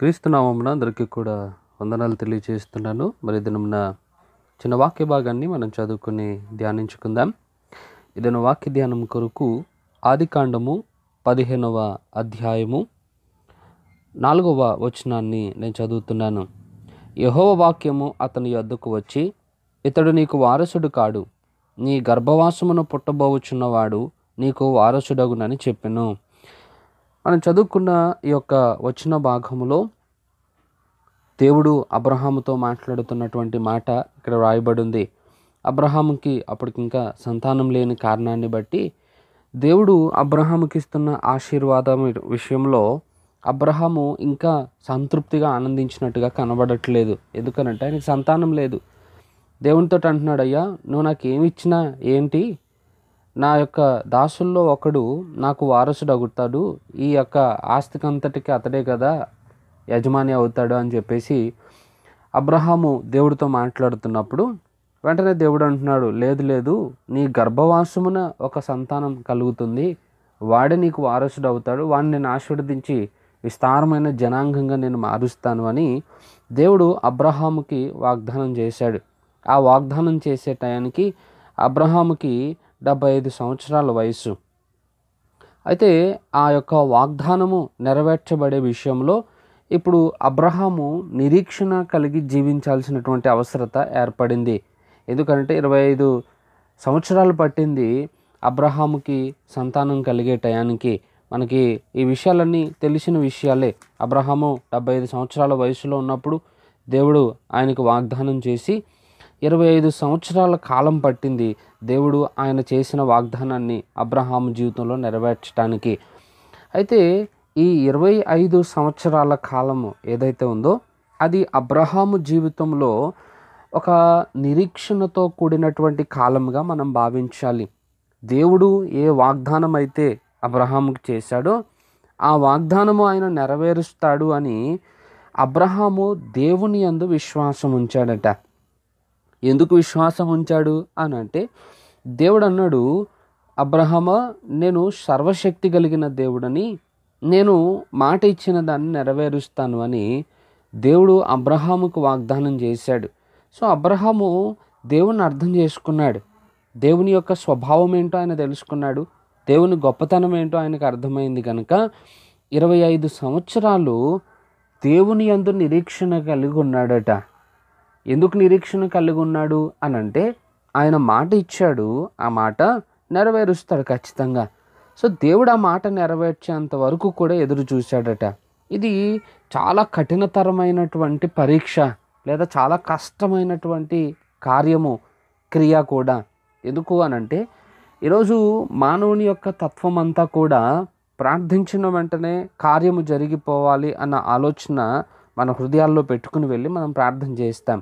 క్రీస్తు క్రీస్తునామమున అందరికీ కూడా వందనాలు తెలియజేస్తున్నాను మరి దినమున చిన్న వాక్య భాగాన్ని మనం చదువుకుని ధ్యానించుకుందాం ఇదను వాక్య ధ్యానం కొరకు ఆదికాండము పదిహేనవ అధ్యాయము నాలుగవ వచనాన్ని నేను చదువుతున్నాను యహోవ వాక్యము అతని యొద్దకు వచ్చి ఇతడు నీకు వారసుడు కాడు నీ గర్భవాసమును పుట్టబోవచ్చున్నవాడు నీకు వారసుడగునని చెప్పాను మనం చదువుకున్న ఈ యొక్క వచ్చిన భాగంలో దేవుడు అబ్రహాముతో మాట్లాడుతున్నటువంటి మాట ఇక్కడ వ్రాయబడింది అబ్రహాముకి అప్పటికింకా సంతానం లేని కారణాన్ని బట్టి దేవుడు అబ్రహాముకి ఇస్తున్న ఆశీర్వాదం విషయంలో అబ్రహాము ఇంకా సంతృప్తిగా ఆనందించినట్టుగా కనబడట్లేదు ఎందుకనంటే ఆయనకి సంతానం లేదు దేవునితో అంటున్నాడు అయ్యా నువ్వు నాకు ఏమి ఇచ్చినా ఏంటి నా యొక్క దాసుల్లో ఒకడు నాకు వారసుడు అగుతాడు ఈ యొక్క ఆస్తికంతటికి అతడే కదా యజమాని అవుతాడు అని చెప్పేసి అబ్రహాము దేవుడితో మాట్లాడుతున్నప్పుడు వెంటనే దేవుడు అంటున్నాడు లేదు లేదు నీ గర్భవాసమున ఒక సంతానం కలుగుతుంది వాడే నీకు వారసుడు అవుతాడు వాడిని నేను ఆశీర్వదించి విస్తారమైన జనాంగంగా నేను మారుస్తాను అని దేవుడు అబ్రహాముకి వాగ్దానం చేశాడు ఆ వాగ్దానం చేసే టయానికి అబ్రహాముకి డెబ్బై ఐదు సంవత్సరాల వయసు అయితే ఆ యొక్క వాగ్దానము నెరవేర్చబడే విషయంలో ఇప్పుడు అబ్రహాము నిరీక్షణ కలిగి జీవించాల్సినటువంటి అవసరత ఏర్పడింది ఎందుకంటే ఇరవై ఐదు సంవత్సరాలు పట్టింది అబ్రహాముకి సంతానం కలిగే టయానికి మనకి ఈ విషయాలన్నీ తెలిసిన విషయాలే అబ్రహాము డెబ్బై ఐదు సంవత్సరాల వయసులో ఉన్నప్పుడు దేవుడు ఆయనకు వాగ్దానం చేసి ఇరవై ఐదు సంవత్సరాల కాలం పట్టింది దేవుడు ఆయన చేసిన వాగ్దానాన్ని అబ్రహాం జీవితంలో నెరవేర్చడానికి అయితే ఈ ఇరవై ఐదు సంవత్సరాల కాలము ఏదైతే ఉందో అది అబ్రహాము జీవితంలో ఒక నిరీక్షణతో కూడినటువంటి కాలంగా మనం భావించాలి దేవుడు ఏ వాగ్దానం అయితే అబ్రహాముకి చేశాడో ఆ వాగ్దానము ఆయన నెరవేరుస్తాడు అని అబ్రహాము దేవుని అందు విశ్వాసం ఉంచాడట ఎందుకు విశ్వాసం ఉంచాడు అని అంటే దేవుడు అన్నాడు అబ్రహమ నేను సర్వశక్తి కలిగిన దేవుడని నేను మాట ఇచ్చిన దాన్ని నెరవేరుస్తాను అని దేవుడు అబ్రహాముకు వాగ్దానం చేశాడు సో అబ్రహాము దేవుని అర్థం చేసుకున్నాడు దేవుని యొక్క స్వభావం ఏంటో ఆయన తెలుసుకున్నాడు దేవుని గొప్పతనం ఏంటో ఆయనకు అర్థమైంది కనుక ఇరవై ఐదు సంవత్సరాలు దేవుని అందు నిరీక్షణ కలిగి ఉన్నాడట ఎందుకు నిరీక్షణ కలిగి ఉన్నాడు అని అంటే ఆయన మాట ఇచ్చాడు ఆ మాట నెరవేరుస్తాడు ఖచ్చితంగా సో దేవుడు ఆ మాట నెరవేర్చేంత వరకు కూడా ఎదురు చూశాడట ఇది చాలా కఠినతరమైనటువంటి పరీక్ష లేదా చాలా కష్టమైనటువంటి కార్యము క్రియ కూడా ఎందుకు అనంటే ఈరోజు మానవుని యొక్క తత్వం అంతా కూడా ప్రార్థించిన వెంటనే కార్యము జరిగిపోవాలి అన్న ఆలోచన మన హృదయాల్లో పెట్టుకుని వెళ్ళి మనం ప్రార్థన చేస్తాం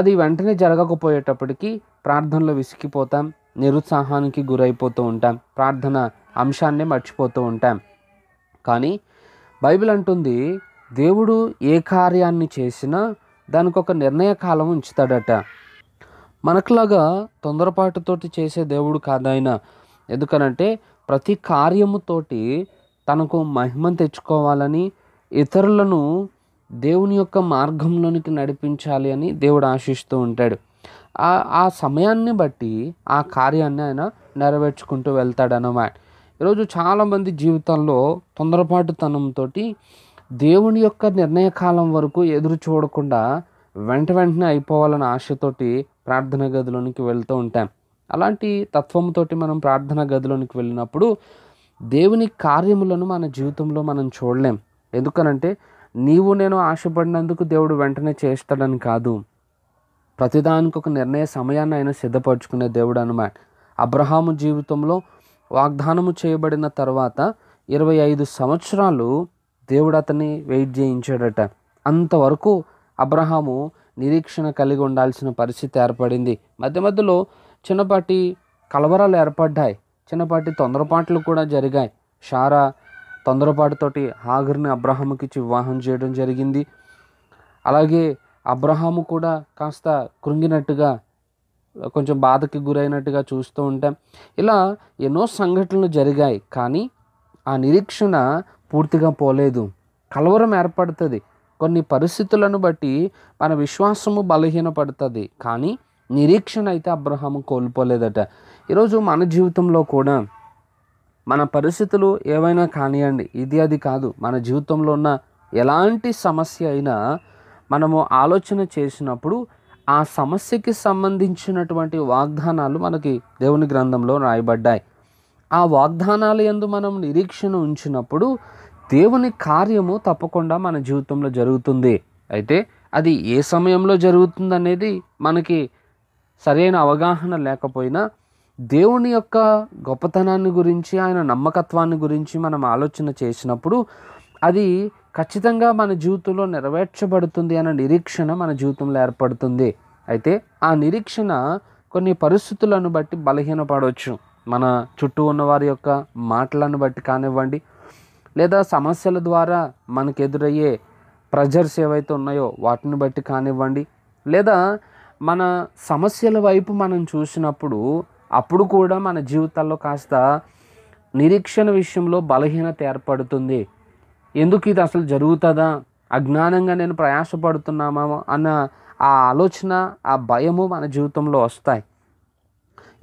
అది వెంటనే జరగకపోయేటప్పటికీ ప్రార్థనలో విసిగిపోతాం నిరుత్సాహానికి గురైపోతూ ఉంటాం ప్రార్థన అంశాన్నే మర్చిపోతూ ఉంటాం కానీ బైబిల్ అంటుంది దేవుడు ఏ కార్యాన్ని చేసినా దానికి ఒక నిర్ణయ కాలం ఉంచుతాడట మనకులాగా తొందరపాటుతోటి చేసే దేవుడు కాదాయన ఎందుకనంటే ప్రతి కార్యముతోటి తనకు మహిమను తెచ్చుకోవాలని ఇతరులను దేవుని యొక్క మార్గంలోనికి నడిపించాలి అని దేవుడు ఆశిస్తూ ఉంటాడు ఆ ఆ సమయాన్ని బట్టి ఆ కార్యాన్ని ఆయన నెరవేర్చుకుంటూ వెళ్తాడనమాట ఈరోజు చాలామంది జీవితంలో తొందరపాటుతనంతో దేవుని యొక్క నిర్ణయ కాలం వరకు ఎదురు చూడకుండా వెంట వెంటనే అయిపోవాలన్న ఆశతోటి ప్రార్థన గదిలోనికి వెళ్తూ ఉంటాం అలాంటి తత్వంతోటి మనం ప్రార్థన గదిలోనికి వెళ్ళినప్పుడు దేవుని కార్యములను మన జీవితంలో మనం చూడలేం ఎందుకనంటే నీవు నేను ఆశపడినందుకు దేవుడు వెంటనే చేస్తాడని కాదు ప్రతిదానికి ఒక నిర్ణయ సమయాన్ని ఆయన సిద్ధపరచుకునే దేవుడు అనమాట అబ్రహాము జీవితంలో వాగ్దానము చేయబడిన తర్వాత ఇరవై ఐదు సంవత్సరాలు దేవుడు అతన్ని వెయిట్ చేయించాడట అంతవరకు అబ్రహాము నిరీక్షణ కలిగి ఉండాల్సిన పరిస్థితి ఏర్పడింది మధ్య మధ్యలో చిన్నపాటి కలవరాలు ఏర్పడ్డాయి చిన్నపాటి తొందరపాట్లు కూడా జరిగాయి షారా తొందరపాటుతోటి హాగర్ని ఇచ్చి వివాహం చేయడం జరిగింది అలాగే అబ్రహాము కూడా కాస్త కృంగినట్టుగా కొంచెం బాధకి గురైనట్టుగా చూస్తూ ఉంటాం ఇలా ఎన్నో సంఘటనలు జరిగాయి కానీ ఆ నిరీక్షణ పూర్తిగా పోలేదు కలవరం ఏర్పడుతుంది కొన్ని పరిస్థితులను బట్టి మన విశ్వాసము బలహీనపడుతుంది కానీ నిరీక్షణ అయితే అబ్రహాము కోల్పోలేదట ఈరోజు మన జీవితంలో కూడా మన పరిస్థితులు ఏవైనా కానివ్వండి ఇది అది కాదు మన జీవితంలో ఉన్న ఎలాంటి సమస్య అయినా మనము ఆలోచన చేసినప్పుడు ఆ సమస్యకి సంబంధించినటువంటి వాగ్దానాలు మనకి దేవుని గ్రంథంలో రాయబడ్డాయి ఆ వాగ్దానాలు ఎందు మనం నిరీక్షణ ఉంచినప్పుడు దేవుని కార్యము తప్పకుండా మన జీవితంలో జరుగుతుంది అయితే అది ఏ సమయంలో జరుగుతుంది అనేది మనకి సరైన అవగాహన లేకపోయినా దేవుని యొక్క గొప్పతనాన్ని గురించి ఆయన నమ్మకత్వాన్ని గురించి మనం ఆలోచన చేసినప్పుడు అది ఖచ్చితంగా మన జీవితంలో నెరవేర్చబడుతుంది అనే నిరీక్షణ మన జీవితంలో ఏర్పడుతుంది అయితే ఆ నిరీక్షణ కొన్ని పరిస్థితులను బట్టి బలహీనపడవచ్చు మన చుట్టూ ఉన్న వారి యొక్క మాటలను బట్టి కానివ్వండి లేదా సమస్యల ద్వారా మనకు ఎదురయ్యే ప్రెజర్స్ ఏవైతే ఉన్నాయో వాటిని బట్టి కానివ్వండి లేదా మన సమస్యల వైపు మనం చూసినప్పుడు అప్పుడు కూడా మన జీవితాల్లో కాస్త నిరీక్షణ విషయంలో బలహీనత ఏర్పడుతుంది ఎందుకు ఇది అసలు జరుగుతుందా అజ్ఞానంగా నేను ప్రయాసపడుతున్నామా అన్న ఆ ఆలోచన ఆ భయము మన జీవితంలో వస్తాయి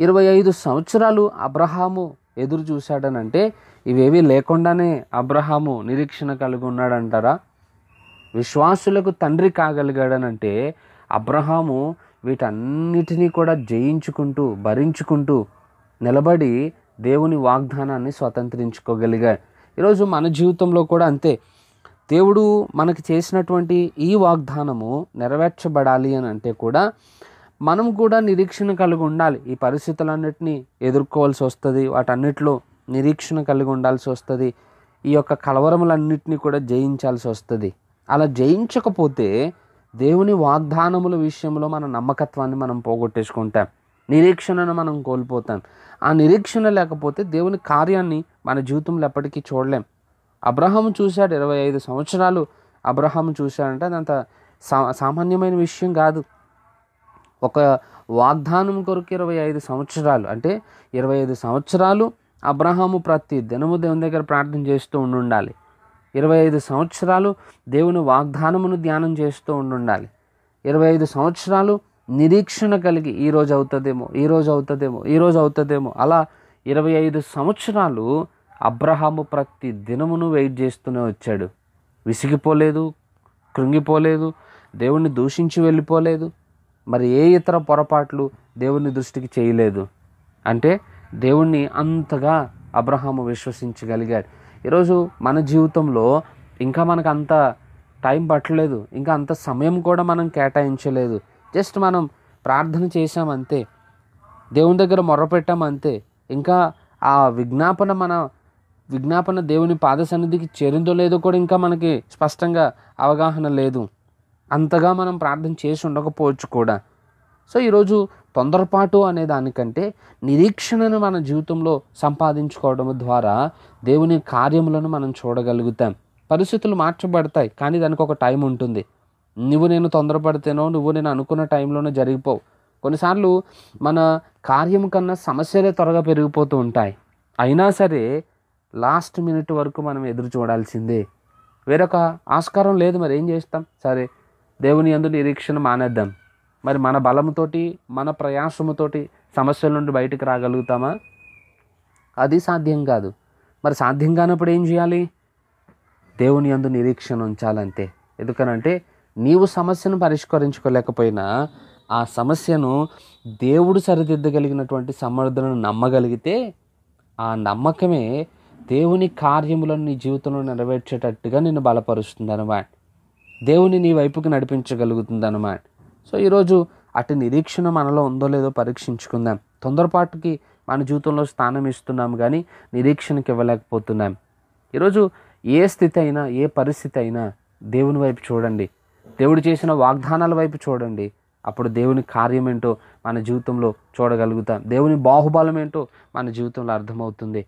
ఇరవై ఐదు సంవత్సరాలు అబ్రహాము ఎదురు చూశాడనంటే ఇవేవి లేకుండానే అబ్రహాము నిరీక్షణ కలిగి ఉన్నాడంటారా విశ్వాసులకు తండ్రి కాగలిగాడనంటే అబ్రహాము వీటన్నిటినీ కూడా జయించుకుంటూ భరించుకుంటూ నిలబడి దేవుని వాగ్దానాన్ని స్వతంత్రించుకోగలిగా ఈరోజు మన జీవితంలో కూడా అంతే దేవుడు మనకి చేసినటువంటి ఈ వాగ్దానము నెరవేర్చబడాలి అని అంటే కూడా మనం కూడా నిరీక్షణ కలిగి ఉండాలి ఈ పరిస్థితులన్నిటినీ ఎదుర్కోవాల్సి వస్తుంది వాటన్నిటిలో నిరీక్షణ కలిగి ఉండాల్సి వస్తుంది ఈ యొక్క కలవరములన్నింటినీ కూడా జయించాల్సి వస్తుంది అలా జయించకపోతే దేవుని వాగ్దానముల విషయంలో మన నమ్మకత్వాన్ని మనం పోగొట్టేసుకుంటాం నిరీక్షణను మనం కోల్పోతాం ఆ నిరీక్షణ లేకపోతే దేవుని కార్యాన్ని మన జీవితంలో ఎప్పటికీ చూడలేం అబ్రహాము చూశాడు ఇరవై ఐదు సంవత్సరాలు అబ్రహాము చూశాడంటే అదంత సా సామాన్యమైన విషయం కాదు ఒక వాగ్దానం కొరకు ఇరవై ఐదు సంవత్సరాలు అంటే ఇరవై ఐదు సంవత్సరాలు అబ్రహాము ప్రతి దినము దేవుని దగ్గర ప్రార్థన చేస్తూ ఉండాలి ఇరవై ఐదు సంవత్సరాలు దేవుని వాగ్దానమును ధ్యానం చేస్తూ ఉండుండాలి ఇరవై ఐదు సంవత్సరాలు నిరీక్షణ కలిగి ఈరోజు అవుతుందేమో ఈరోజు అవుతుందేమో ఈరోజు అవుతుందేమో అలా ఇరవై ఐదు సంవత్సరాలు అబ్రహాము ప్రతి దినమును వెయిట్ చేస్తూనే వచ్చాడు విసిగిపోలేదు కృంగిపోలేదు దేవుణ్ణి దూషించి వెళ్ళిపోలేదు మరి ఏ ఇతర పొరపాట్లు దేవుణ్ణి దృష్టికి చేయలేదు అంటే దేవుణ్ణి అంతగా అబ్రహాము విశ్వసించగలిగాడు ఈరోజు మన జీవితంలో ఇంకా మనకు అంత టైం పట్టలేదు ఇంకా అంత సమయం కూడా మనం కేటాయించలేదు జస్ట్ మనం ప్రార్థన చేసామంతే దేవుని దగ్గర మొర్రపెట్టామంతే ఇంకా ఆ విజ్ఞాపన మన విజ్ఞాపన దేవుని పాద సన్నిధికి చేరిందో లేదో కూడా ఇంకా మనకి స్పష్టంగా అవగాహన లేదు అంతగా మనం ప్రార్థన చేసి ఉండకపోవచ్చు కూడా సో ఈరోజు తొందరపాటు అనే దానికంటే నిరీక్షణను మన జీవితంలో సంపాదించుకోవడం ద్వారా దేవుని కార్యములను మనం చూడగలుగుతాం పరిస్థితులు మార్చబడతాయి కానీ దానికి ఒక టైం ఉంటుంది నువ్వు నేను తొందరపడితేనో నువ్వు నేను అనుకున్న టైంలోనే జరిగిపోవు కొన్నిసార్లు మన కార్యం కన్నా సమస్యలే త్వరగా పెరిగిపోతూ ఉంటాయి అయినా సరే లాస్ట్ మినిట్ వరకు మనం ఎదురు చూడాల్సిందే వేరొక ఆస్కారం లేదు మరి ఏం చేస్తాం సరే దేవుని అందు నిరీక్షణ మానేద్దాం మరి మన బలముతోటి మన ప్రయాసముతోటి సమస్యల నుండి బయటకు రాగలుగుతామా అది సాధ్యం కాదు మరి సాధ్యం కానప్పుడు ఏం చేయాలి దేవుని అందు నిరీక్షణ ఉంచాలంతే ఎందుకనంటే నీవు సమస్యను పరిష్కరించుకోలేకపోయినా ఆ సమస్యను దేవుడు సరిదిద్దగలిగినటువంటి సమర్థులను నమ్మగలిగితే ఆ నమ్మకమే దేవుని కార్యములను నీ జీవితంలో నెరవేర్చేటట్టుగా నిన్ను బలపరుస్తుంది అనమాట దేవుని నీ వైపుకి నడిపించగలుగుతుంది అనమాట సో ఈరోజు అటు నిరీక్షణ మనలో ఉందో లేదో పరీక్షించుకుందాం తొందరపాటుకి మన జీవితంలో స్థానం ఇస్తున్నాం కానీ నిరీక్షణకి ఇవ్వలేకపోతున్నాం ఈరోజు ఏ స్థితి అయినా ఏ పరిస్థితి అయినా దేవుని వైపు చూడండి దేవుడు చేసిన వాగ్దానాల వైపు చూడండి అప్పుడు దేవుని కార్యం ఏంటో మన జీవితంలో చూడగలుగుతాం దేవుని బాహుబలం ఏంటో మన జీవితంలో అర్థమవుతుంది